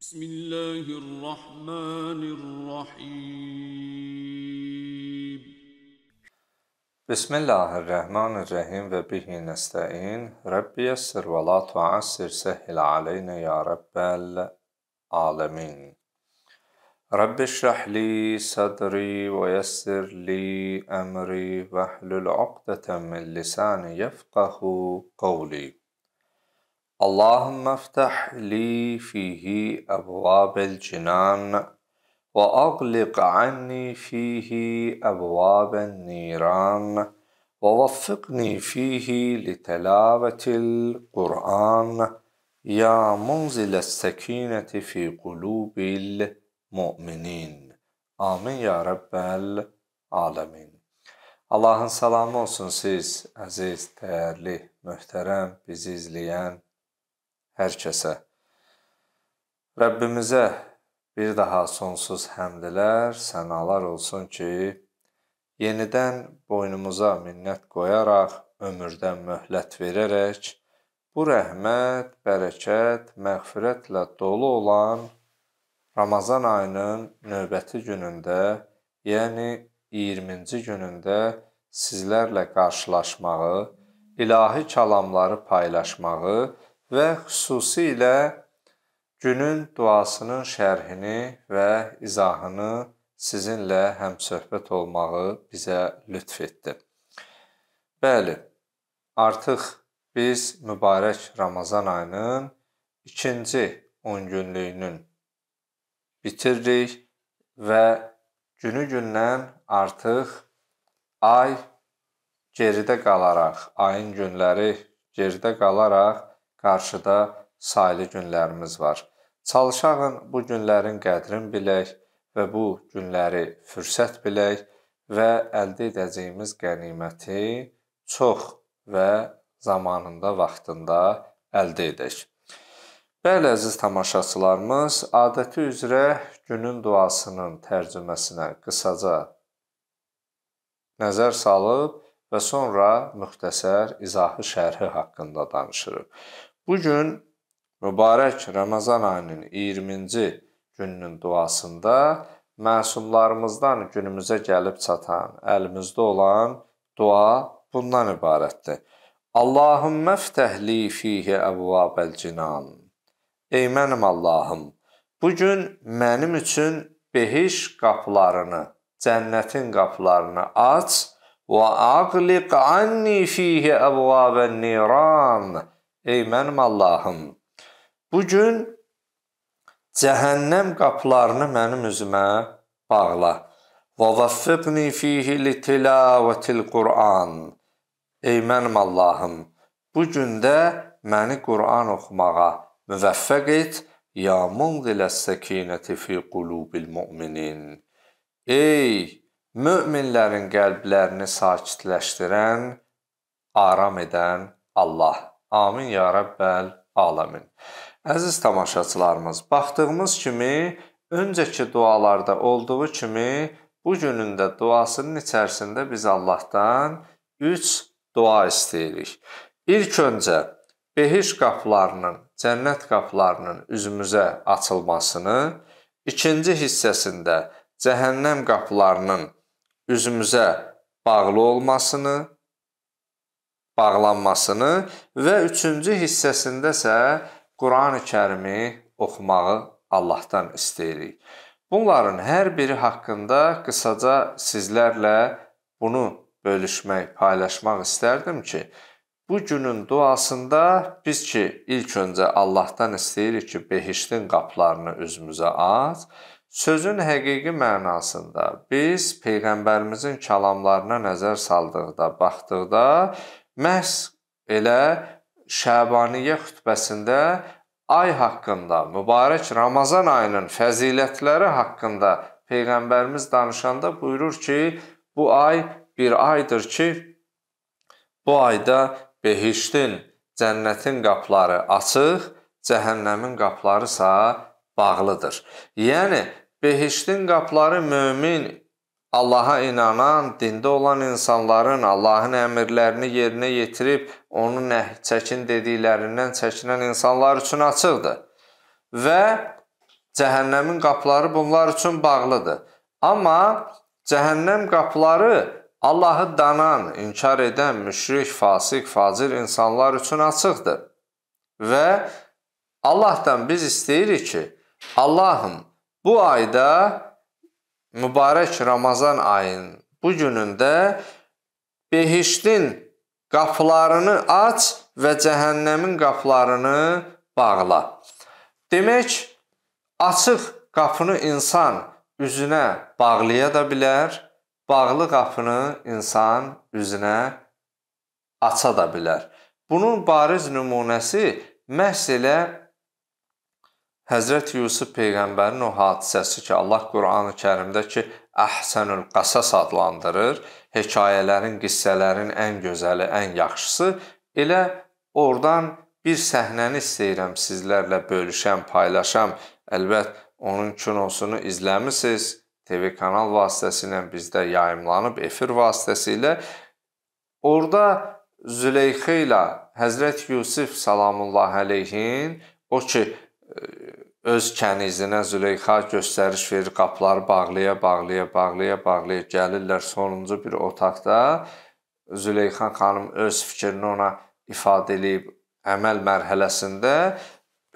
بسم الله الرحمن الرحيم بسم الله الرحمن الرحيم وبه نستعين ربي يسر ولا تعسر سهل علينا يا رب العالمين رب اشرح لي صدري ويسر لي أمري واحلل عقدة من لساني يفقه قولي اللهم افتح لي فيه أبواب الجنان وأغلق عني فيه أبواب النيران ووفقني فيه لتلاوة القرآن يا منزل السكينة في قلوب المؤمنين امين يا رب العالمين Allah'ın salamı olsun siz, əziz, değerli, möhtərəm, bizi izləyən hər kəsə. Rəbbimizə bir daha sonsuz həmdlər, sənalar olsun ki, yenidən boynumuza minnət qoyaraq, ömürdən möhlət verərək bu rəhmət, bərəkət, məğfirətlə dolu olan Ramazan ayının növbəti günündə, yəni 20-ci günündə sizlərlə qarşılaşmağı, ilahi kəlamları paylaşmağı və xüsusilə günün duasının şərhini və izahını sizinlə həmsöhbət olmağı bizə lütf etdi. Bəli, artıq biz mübarək Ramazan ayının ikinci 10 günlüyünün bitiririk və günü-gündən artıq ay geridə qalaraq, ayın günləri geridə qalaraq qarşıda saylı günlərimiz var. Çalışağın bu günlərin qədrin bilək və bu günləri fürsət bilək və əldə edəcəyimiz qəniməti çox və zamanında, vaxtında əldə edək. Bəli, əziz tamaşaçılarımız, adəti üzrə günün duasının tərcüməsinə qısaca nəzər salıb və sonra müxtəsər izahı şərhi haqqında danışırıq. Bu gün mübarək Ramazan ayının 20-ci gününün duasında məsumlarımızdan günümüzə gəlib çatan, əlimizdə olan dua bundan ibarətdir. Allahümmə ftəhli fihi əbvabəl cinan. Ey mənim Allahım, bu gün mənim üçün behiş qapılarını, cənnətin qapılarını aç və aqliq anni fihi əbvabən niran. Ey mənim Allahım, bu gün cəhənnəm qapılarını mənim üzümə bağla. Və vəffəqni fihi litilavətil Qur'an. Ey mənim Allahım, bu gündə məni Qur'an oxumağa müvəffəq et. Ya munzilə səkinəti fi qulubil mu'minin. Ey möminlərin qəlblərini sakitləşdirən, aram edən Allah. Amin ya Rəbbəl aləmin. Əziz tamaşaçılarımız, baxdığımız kimi öncəki dualarda olduğu kimi bu günün də duasının içərisində biz Allahdan 3 dua istəyirik. İlk öncə behiş qapılarının, cənnət qapılarının üzümüzə açılmasını, ikinci hissəsində cəhənnəm qapılarının üzümüzə bağlı olmasını, bağlanmasını və üçüncü hissəsindəsə Quran-ı Kərimi oxumağı Allahdan istəyirik. Bunların hər biri haqqında qısaca sizlərlə bunu bölüşmək, paylaşmaq istərdim ki, bu günün duasında biz ki ilk öncə Allahdan istəyirik ki, behiştin qapılarını üzümüzə aç, Sözün həqiqi mənasında biz peyğəmbərimizin kəlamlarına nəzər saldıqda, baxdıqda məhz elə Şəbaniyyə xütbəsində ay haqqında, mübarək Ramazan ayının fəzilətləri haqqında Peyğəmbərimiz danışanda buyurur ki, bu ay bir aydır ki, bu ayda behiştin, cənnətin qapıları açıq, cəhənnəmin qapıları isə bağlıdır. Yəni behiştin qapıları mömin Allaha inanan, dində olan insanların Allahın əmirlərini yerinə yetirib, onu nəh çəkin dediklərindən çəkinən insanlar üçün açıqdır. Və cəhənnəmin qapıları bunlar üçün bağlıdır. Amma cəhənnəm qapıları Allahı danan, inkar edən, müşrik, fasik, facir insanlar üçün açıqdır. Və Allahdan biz istəyirik ki, Allahım, bu ayda mübarək Ramazan ayının bu günündə behiştin qapılarını aç və cəhənnəmin qapılarını bağla. Demək, açıq qapını insan üzünə bağlaya da bilər, bağlı qapını insan üzünə aça da bilər. Bunun bariz nümunəsi məhz elə Həzrət Yusuf peyğəmbərin o hadisəsi ki, Allah Qurani-Kərimdə ki, Əhsənül Qasas adlandırır, hekayələrin, qissələrin ən gözəli, ən yaxşısı elə oradan bir səhnəni istəyirəm sizlərlə bölüşəm, paylaşam. Əlbət onun kinosunu izləmisiniz. TV kanal vasitəsilə bizdə yayımlanıb efir vasitəsilə. Orda Züleyxa ilə Həzrət Yusif salamullahi əleyhin o ki öz kənizinə Züleyxa göstəriş verir, qapıları bağlaya, bağlaya, bağlaya, bağlaya gəlirlər sonuncu bir otaqda. Züleyxa xanım öz fikrini ona ifadə edib əməl mərhələsində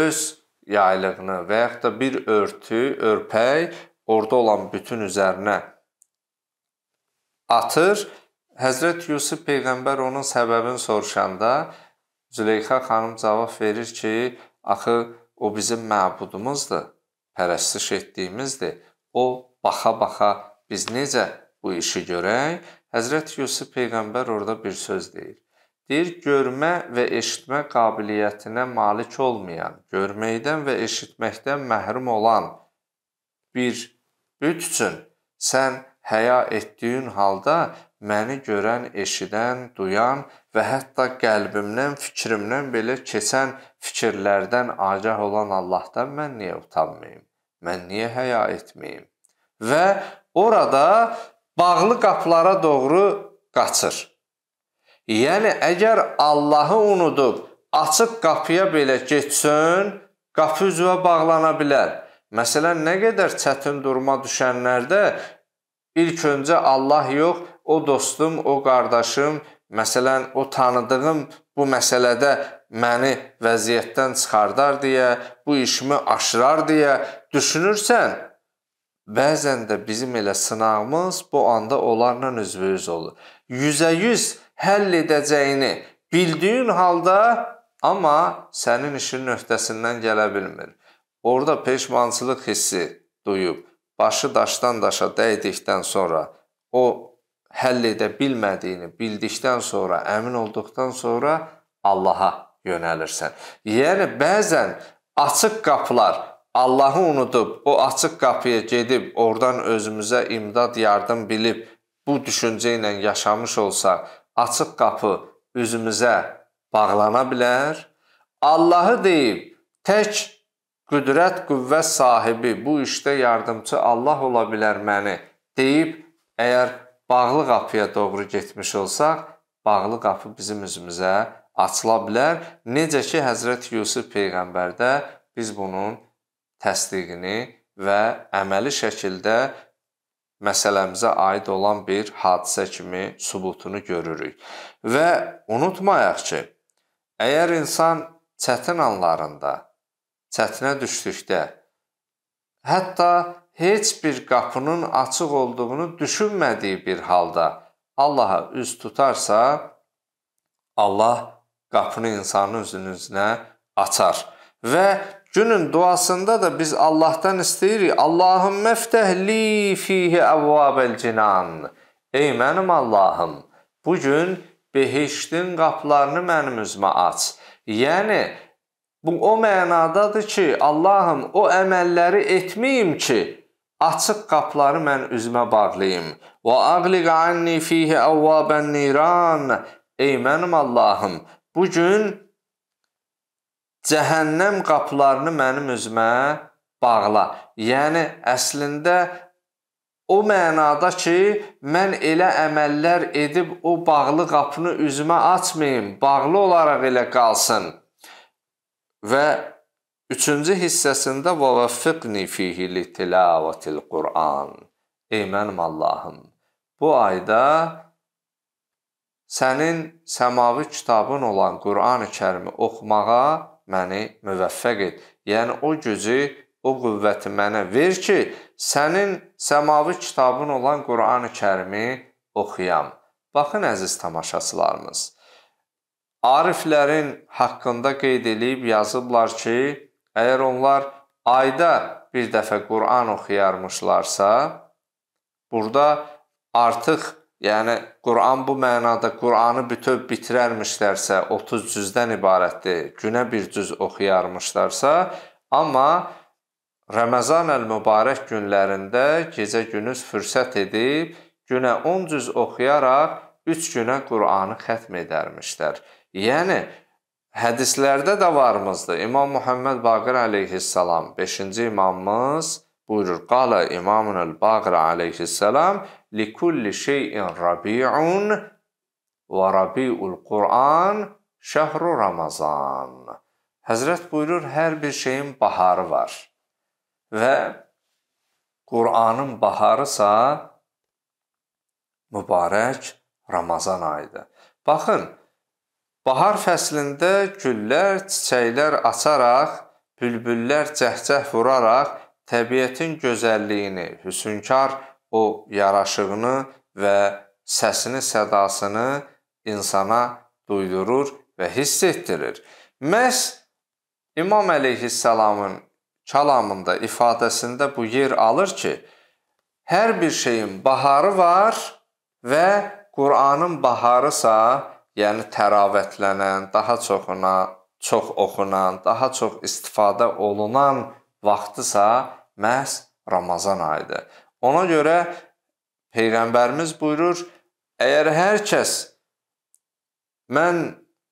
öz yaylığını və yaxud da bir örtü, örpək orada olan bütün üzərinə atır. Həzrət Yusuf peyğəmbər onun səbəbini soruşanda Züleyxa xanım cavab verir ki, axı O bizim məbudumuzdur, pərəstiş etdiyimizdir. O baxa-baxa biz necə bu işi görək? Həzrət Yusuf peyğəmbər orada bir söz deyir. Deyir, görmə və eşitmə qabiliyyətinə malik olmayan, görməkdən və eşitməkdən məhrum olan bir büt üçün sən həya etdiyin halda məni görən, eşidən, duyan və hətta qəlbimdən, fikrimdən belə keçən fikirlərdən agah olan Allahdan mən niyə utanmayım? Mən niyə həya etməyim? Və orada bağlı qapılara doğru qaçır. Yəni əgər Allahı unudub açıq qapıya belə getsən, qapı üzvə bağlana bilər. Məsələn, nə qədər çətin duruma düşənlərdə ilk öncə Allah yox, o dostum, o qardaşım, məsələn, o tanıdığım bu məsələdə məni vəziyyətdən çıxardar deyə, bu işimi aşırar deyə düşünürsən, bəzən də bizim elə sınağımız bu anda onlarla üzbəüz olur. 100% həll edəcəyini bildiyin halda, amma sənin işin öhdəsindən gələ bilmir. Orda peşmançılıq hissi duyub, başı daşdan daşa dəydikdən sonra o həll edə bilmədiyini bildikdən sonra, əmin olduqdan sonra Allaha yönəlirsən. Yəni bəzən açıq qapılar Allahı unudub o açıq qapıya gedib oradan özümüzə imdad, yardım bilib bu düşüncə ilə yaşamış olsaq, açıq qapı üzümüzə bağlana bilər. Allahı deyib tək qüdrət, qüvvət sahibi, bu işdə yardımçı Allah ola bilər məni deyib əgər bağlı qapıya doğru getmiş olsaq, bağlı qapı bizim üzümüzə açıla bilər. Necə ki Həzrət Yusuf peyğəmbərdə biz bunun təsdiqini və əməli şəkildə məsələmizə aid olan bir hadisə kimi sübutunu görürük. Və unutmayaq ki, əgər insan çətin anlarında, çətinə düşdükdə, hətta heç bir qapının açıq olduğunu düşünmədiyi bir halda Allaha üz tutarsa, Allah qapını insanın üzünüzünə açar. Və günün duasında da biz Allahdan istəyirik: Allahümmə ftəhli fihi əvvabel cinan. Ey mənim Allahım, bu gün behiştin qapılarını mənim üzümə aç. Yəni bu o mənadadır ki, Allahım, o əməlləri etməyim ki, açıq qapları mən üzümə bağlayım. Və ağliq anni fihi avvaban niran. Ey mənim Allahım, bu gün cəhənnəm qapılarını mənim özümə bağla. Yəni əslində o mənada ki, mən elə əməllər edib o bağlı qapını üzümə açmayım, bağlı olaraq elə qalsın. Və Üçüncü hissəsində və vəffiqni fihi li tilavatil Quran. Ey mənim Allahım, bu ayda sənin səmavi kitabın olan Qurani-Kərimi oxumağa məni müvəffəq et. Yəni o gücü, o qüvvəti mənə ver ki, sənin səmavi kitabın olan Qurani-Kərimi oxuyam. Baxın əziz tamaşaçılarımız, Ariflərin haqqında qeyd edib yazıblar ki, Əgər onlar ayda bir dəfə Quran oxuyarmışlarsa, burada artıq Yəni Quran bu mənada Quranı bütöv bitirərmişlərsə, 30 cüzdən ibarətdir. Günə bir cüz oxuyarmışlarsa, amma Ramazan el-Mübarək günlərində gecə gündüz fürsət edib günə 10 cüz oxuyaraq 3 günə Quranı xətm edərmişlər. Yəni Hədislərdə də varımızdır. İmam Muhammed Baqir əleyhissalam 5-ci imamımız buyurur: "Qala İmamunul Baqir əleyhissalam: "Li kulli şeyin rabi'un və rabi'ul Qur'an şəhru Ramazan." Həzrət buyurur, hər bir şeyin baharı var. Və Qur'anın baharısa mübarək Ramazan ayıdır. Baxın, Bahar fəslində güllər, çiçəklər açaraq, bülbüllər cəhcəh vuraraq təbiətin gözəlliyini, hüsünkar o yaraşığını və səsini, sədasını insana duydurur və hiss etdirir. Məhz İmam əleyhissalamın kəlamında, ifadəsində bu yer alır ki, hər bir şeyin baharı var və Qur'anın baharısa yəni təravətlənən, daha çoxuna, çox oxunan, daha çox istifadə olunan vaxtısa məhz Ramazan ayıdır. Ona görə Peygamberimiz buyurur: "Əgər hər kəs mən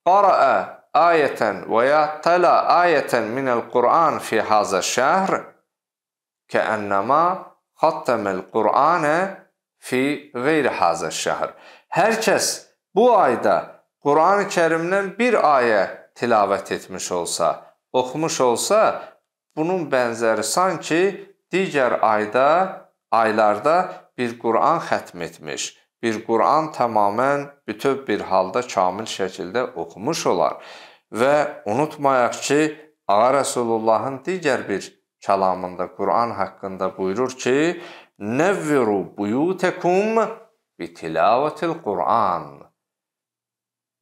qara'a ayətən və ya tala ayətən minəl Quran fi hazə şəhr" kəənnəma xattəməl Qur'anə fi qeyri hazə şəhr. Hər kəs bu ayda Quran-ı Kərimdən bir ayə tilavət etmiş olsa, oxumuş olsa, bunun bənzəri sanki digər ayda, aylarda bir Quran xətm etmiş, bir Quran tamamilə bütöv bir halda kamil şəkildə oxumuş olar. Və unutmayaq ki, Ağa Rəsulullahın digər bir kəlamında Quran haqqında buyurur ki: "Nəvviru buyutakum bitilavetil Quran."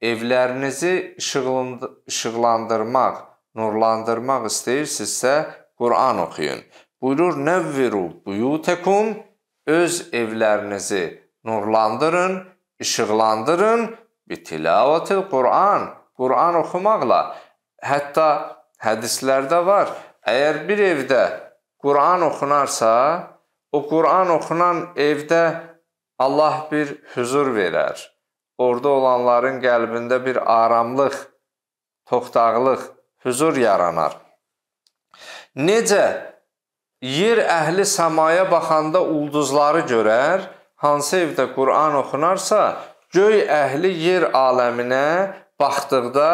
Evlərinizi işıqlandırmaq, nurlandırmaq istəyirsinizsə, Quran oxuyun. Buyurur: "Nəvviru buyutakum" öz evlərinizi nurlandırın, işıqlandırın bitilavatil Quran. Quran oxumaqla. Hətta hədislərdə var. Əgər bir evdə Quran oxunarsa, o Quran oxunan evdə Allah bir huzur verər orada olanların qəlbində bir aramlıq, toxtaqlıq, huzur yaranar. Necə yer əhli səmaya baxanda ulduzları görər, hansı evdə Quran oxunarsa, göy əhli yer aləminə baxdıqda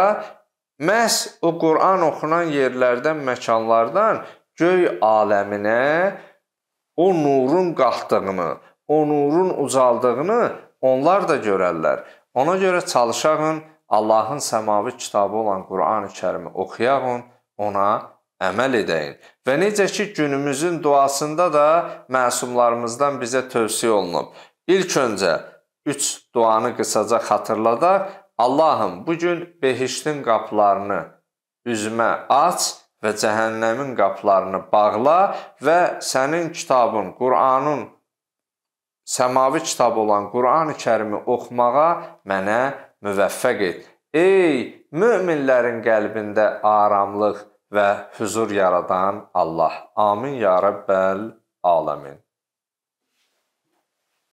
məhz o Quran oxunan yerlərdən, məkanlardan göy aləminə o nurun qalxdığını, o nurun ucaldığını Onlar da görərlər. Ona görə çalışağın, Allahın səmavi kitabı olan Qur'an-ı Kərimi oxuyağın, ona əməl edəyin. Və necə ki günümüzün duasında da məsumlarımızdan bizə tövsiyə olunub. İlk öncə 3 duanı qısaca xatırladaq. Allahım, bu gün behiştin qapılarını üzümə aç və cəhənnəmin qapılarını bağla və sənin kitabın, Qur'anın səmavi kitab olan Qurani-Kərimi oxumağa mənə müvəffəq et. Ey möminlərin qəlbində aramlıq və huzur yaradan Allah. Amin ya Rəbbəl aləmin.